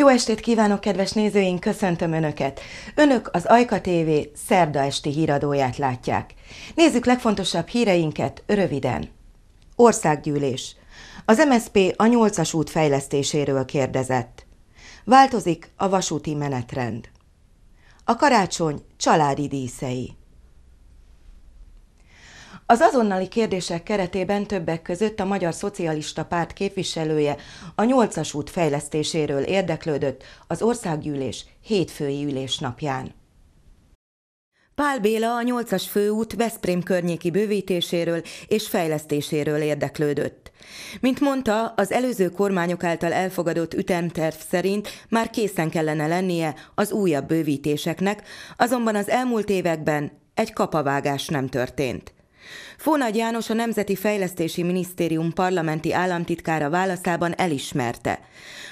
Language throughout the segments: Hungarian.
Jó estét kívánok, kedves nézőink, köszöntöm Önöket! Önök az Ajka TV szerda esti híradóját látják. Nézzük legfontosabb híreinket röviden. Országgyűlés. Az MSP a 8-as út fejlesztéséről kérdezett. Változik a vasúti menetrend. A karácsony családi díszei. Az azonnali kérdések keretében többek között a Magyar Szocialista Párt képviselője a 8-as út fejlesztéséről érdeklődött az országgyűlés hétfői ülés napján. Pál Béla a 8-as főút Veszprém környéki bővítéséről és fejlesztéséről érdeklődött. Mint mondta, az előző kormányok által elfogadott ütemterv szerint már készen kellene lennie az újabb bővítéseknek, azonban az elmúlt években egy kapavágás nem történt. Fónagy János a Nemzeti Fejlesztési Minisztérium parlamenti államtitkára válaszában elismerte.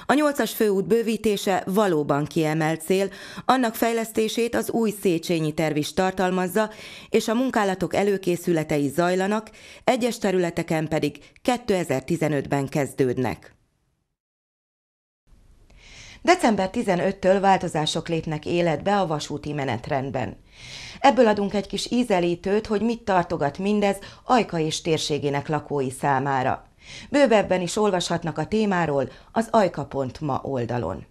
A nyolcas főút bővítése valóban kiemelt cél, annak fejlesztését az új Széchenyi terv is tartalmazza, és a munkálatok előkészületei zajlanak, egyes területeken pedig 2015-ben kezdődnek. December 15-től változások lépnek életbe a vasúti menetrendben. Ebből adunk egy kis ízelítőt, hogy mit tartogat mindez Ajka és térségének lakói számára. Bővebben is olvashatnak a témáról az ajka.ma oldalon.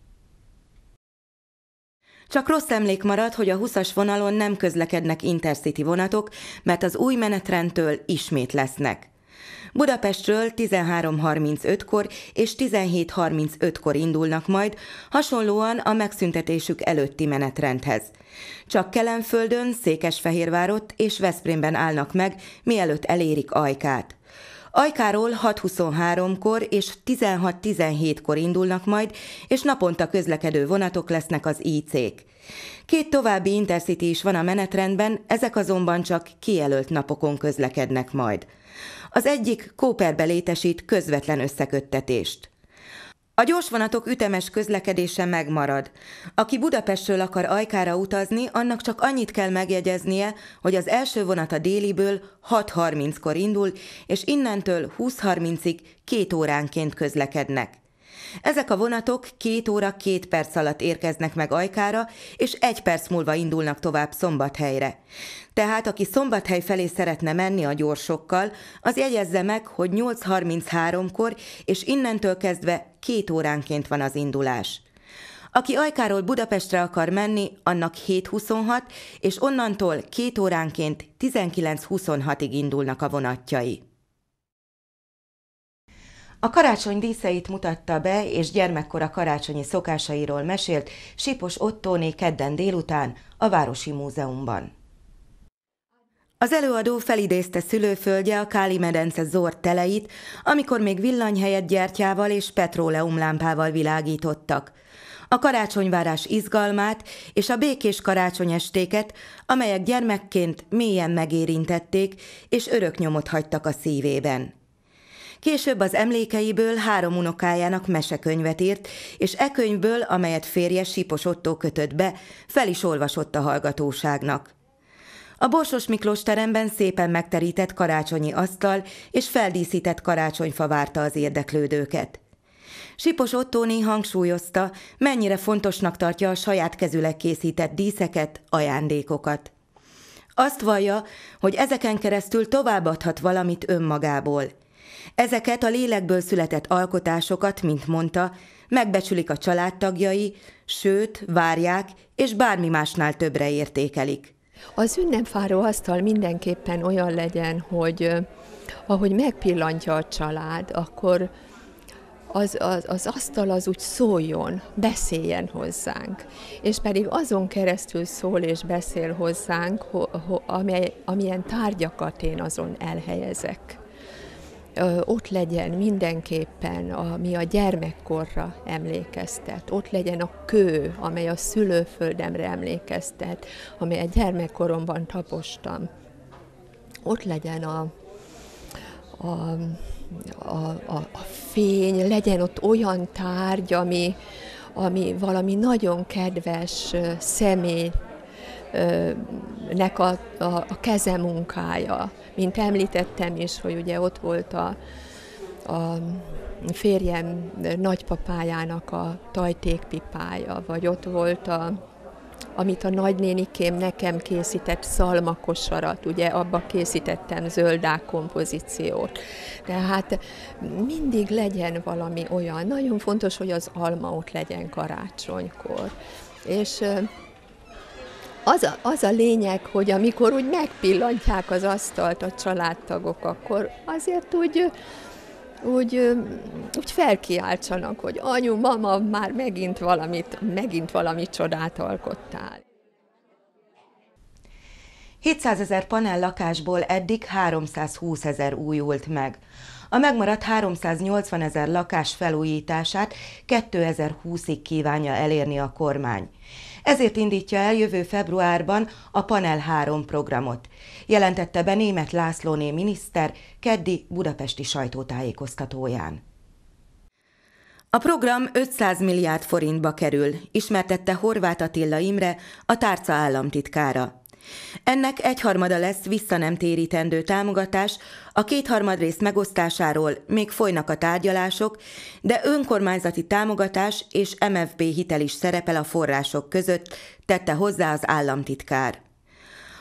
Csak rossz emlék marad, hogy a 20-as vonalon nem közlekednek intercity vonatok, mert az új menetrendtől ismét lesznek. Budapestről 13.35-kor és 17.35-kor indulnak majd, hasonlóan a megszüntetésük előtti menetrendhez. Csak Kelenföldön, Székesfehérvárott és Veszprémben állnak meg, mielőtt elérik Ajkát. Ajkáról 6.23-kor és 16.17-kor indulnak majd, és naponta közlekedő vonatok lesznek az IC-k. Két további Intercity is van a menetrendben, ezek azonban csak kijelölt napokon közlekednek majd. Az egyik Kóperbe létesít közvetlen összeköttetést. A gyorsvonatok ütemes közlekedése megmarad. Aki Budapestről akar Ajkára utazni, annak csak annyit kell megjegyeznie, hogy az első vonat a déliből 6.30-kor indul, és innentől 20.30-ig két óránként közlekednek. Ezek a vonatok két óra két perc alatt érkeznek meg Ajkára, és egy perc múlva indulnak tovább Szombathelyre. Tehát aki Szombathely felé szeretne menni a gyorsokkal, az jegyezze meg, hogy 8.33-kor, és innentől kezdve két óránként van az indulás. Aki Ajkáról Budapestre akar menni, annak 7.26, és onnantól két óránként 19.26-ig indulnak a vonatjai. A karácsony díszeit mutatta be, és gyermekkora karácsonyi szokásairól mesélt Sipos Ottóné kedden délután a Városi Múzeumban. Az előadó felidézte szülőföldje a Káli medence zord teleit, amikor még villany helyett gyertyával és petróleumlámpával világítottak. A karácsonyvárás izgalmát és a békés karácsonyestéket, amelyek gyermekként mélyen megérintették és örök nyomot hagytak a szívében. Később az emlékeiből három unokájának mesekönyvet írt, és e könyvből, amelyet férje Sipos Ottó kötött be, fel is olvasott a hallgatóságnak. A Borsos Miklós teremben szépen megterített karácsonyi asztal és feldíszített karácsonyfa várta az érdeklődőket. Sipos Ottóni hangsúlyozta, mennyire fontosnak tartja a saját kezüleg készített díszeket, ajándékokat. Azt vallja, hogy ezeken keresztül továbbadhat valamit önmagából – Ezeket a lélekből született alkotásokat, mint mondta, megbecsülik a családtagjai, sőt, várják, és bármi másnál többre értékelik. Az ünnepfáró asztal mindenképpen olyan legyen, hogy ahogy megpillantja a család, akkor az, az, az asztal az úgy szóljon, beszéljen hozzánk. És pedig azon keresztül szól és beszél hozzánk, ho, ho, amely, amilyen tárgyakat én azon elhelyezek ott legyen mindenképpen, ami a gyermekkorra emlékeztet, ott legyen a kő, amely a szülőföldemre emlékeztet, a gyermekkoromban tapostam, ott legyen a, a, a, a, a fény, legyen ott olyan tárgy, ami, ami valami nagyon kedves személy nek a, a, a keze munkája. Mint említettem is, hogy ugye ott volt a, a férjem nagypapájának a tajtékpipája, vagy ott volt a, amit a nagynénikém nekem készített szalmakosarat, ugye abba készítettem zöldák kompozíciót. Tehát mindig legyen valami olyan, nagyon fontos, hogy az alma ott legyen karácsonykor. És az a, az a lényeg, hogy amikor úgy megpillantják az asztalt a családtagok, akkor azért úgy, úgy, úgy felkiáltsanak, hogy anyu, mama, már megint valamit, megint valami csodát alkottál. 700 ezer panel lakásból eddig 320 ezer újult meg. A megmaradt 380 ezer lakás felújítását 2020-ig kívánja elérni a kormány ezért indítja el jövő februárban a Panel 3 programot, jelentette be német Lászlóné miniszter keddi budapesti sajtótájékoztatóján. A program 500 milliárd forintba kerül, ismertette Horváth Attila Imre, a tárca államtitkára. Ennek egyharmada lesz vissza nem térítendő támogatás, a kétharmad rész megosztásáról még folynak a tárgyalások, de önkormányzati támogatás és MFB hitel is szerepel a források között, tette hozzá az államtitkár.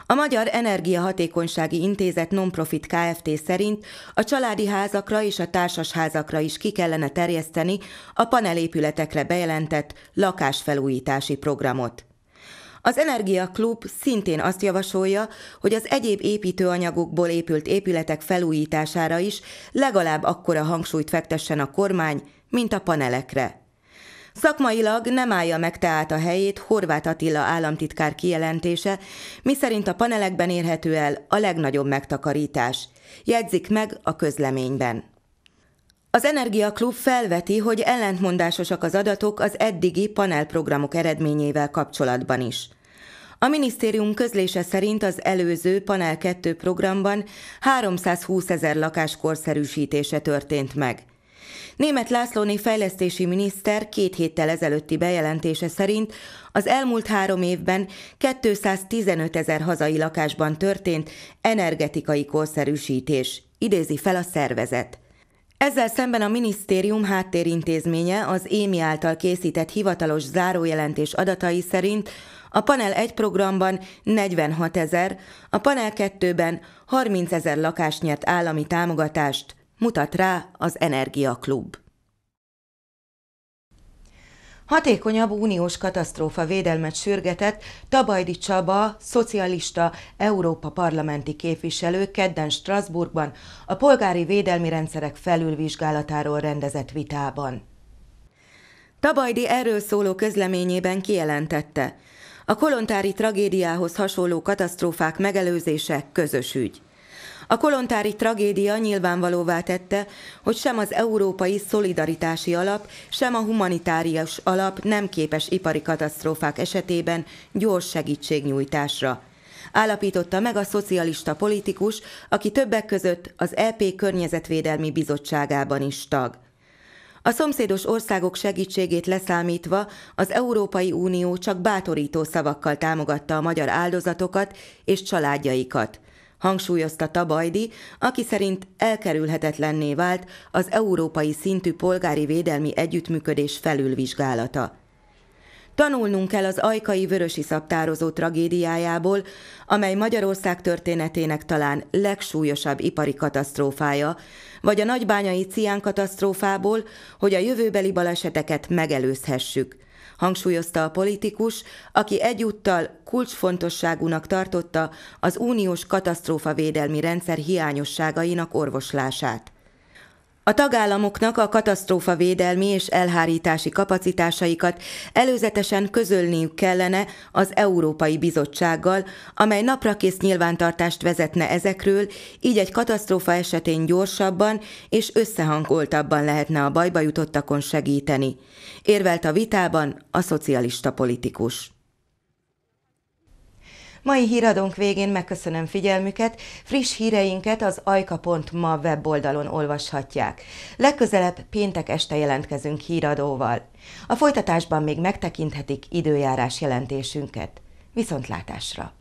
A Magyar Energiahatékonysági Intézet Nonprofit Kft. szerint a családi házakra és a társasházakra is ki kellene terjeszteni a panelépületekre bejelentett lakásfelújítási programot. Az Energia Klub szintén azt javasolja, hogy az egyéb építőanyagokból épült épületek felújítására is legalább akkora hangsúlyt fektessen a kormány, mint a panelekre. Szakmailag nem állja meg tehát a helyét Horváth Attila államtitkár kijelentése, miszerint a panelekben érhető el a legnagyobb megtakarítás, jegyzik meg a közleményben. Az Energia Klub felveti, hogy ellentmondásosak az adatok az eddigi panelprogramok eredményével kapcsolatban is. A minisztérium közlése szerint az előző Panel 2 programban 320 ezer lakás korszerűsítése történt meg. Német Lászlóné fejlesztési miniszter két héttel ezelőtti bejelentése szerint az elmúlt három évben 215 ezer hazai lakásban történt energetikai korszerűsítés, idézi fel a szervezet. Ezzel szemben a minisztérium háttérintézménye az ÉMI által készített hivatalos zárójelentés adatai szerint a panel 1 programban 46 ezer, a panel 2-ben 30 ezer lakást nyert állami támogatást, mutat rá az Energiaklub. Hatékonyabb uniós katasztrófa védelmet sürgetett Tabajdi Csaba, szocialista Európa parlamenti képviselő kedden Strasbourgban a polgári védelmi rendszerek felülvizsgálatáról rendezett vitában. Tabajdi erről szóló közleményében kijelentette, a kolontári tragédiához hasonló katasztrófák megelőzése közös ügy. A kolontári tragédia nyilvánvalóvá tette, hogy sem az európai szolidaritási alap, sem a humanitárius alap nem képes ipari katasztrófák esetében gyors segítségnyújtásra. Állapította meg a szocialista politikus, aki többek között az EP Környezetvédelmi Bizottságában is tag. A szomszédos országok segítségét leszámítva az Európai Unió csak bátorító szavakkal támogatta a magyar áldozatokat és családjaikat – hangsúlyozta Tabajdi, aki szerint elkerülhetetlenné vált az európai szintű polgári védelmi együttműködés felülvizsgálata. Tanulnunk kell az ajkai vörösi szabtározó tragédiájából, amely Magyarország történetének talán legsúlyosabb ipari katasztrófája, vagy a nagybányai cián katasztrófából, hogy a jövőbeli baleseteket megelőzhessük – hangsúlyozta a politikus, aki egyúttal kulcsfontosságúnak tartotta az uniós katasztrófavédelmi rendszer hiányosságainak orvoslását. A tagállamoknak a katasztrófa védelmi és elhárítási kapacitásaikat előzetesen közölniük kellene az Európai Bizottsággal, amely naprakész nyilvántartást vezetne ezekről, így egy katasztrófa esetén gyorsabban és összehangoltabban lehetne a bajba jutottakon segíteni. Érvelt a vitában a szocialista politikus. Mai híradónk végén megköszönöm figyelmüket, friss híreinket az ajka.ma weboldalon olvashatják. Legközelebb péntek este jelentkezünk híradóval. A folytatásban még megtekinthetik időjárás jelentésünket. Viszontlátásra!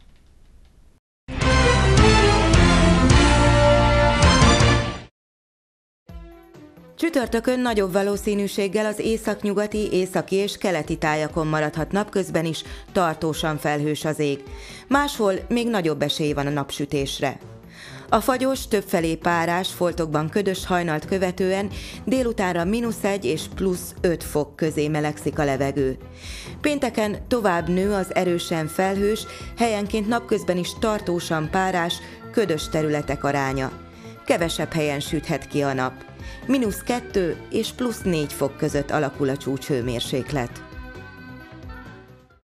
Csütörtökön nagyobb valószínűséggel az északnyugati, északi és keleti tájakon maradhat napközben is, tartósan felhős az ég. Máshol még nagyobb esély van a napsütésre. A fagyos, többfelé párás, foltokban ködös hajnalt követően délutánra mínusz 1 és plusz 5 fok közé melegszik a levegő. Pénteken tovább nő az erősen felhős, helyenként napközben is tartósan párás, ködös területek aránya. Kevesebb helyen süthet ki a nap mínusz 2 és plusz 4 fok között alakul a csúcs hőmérséklet.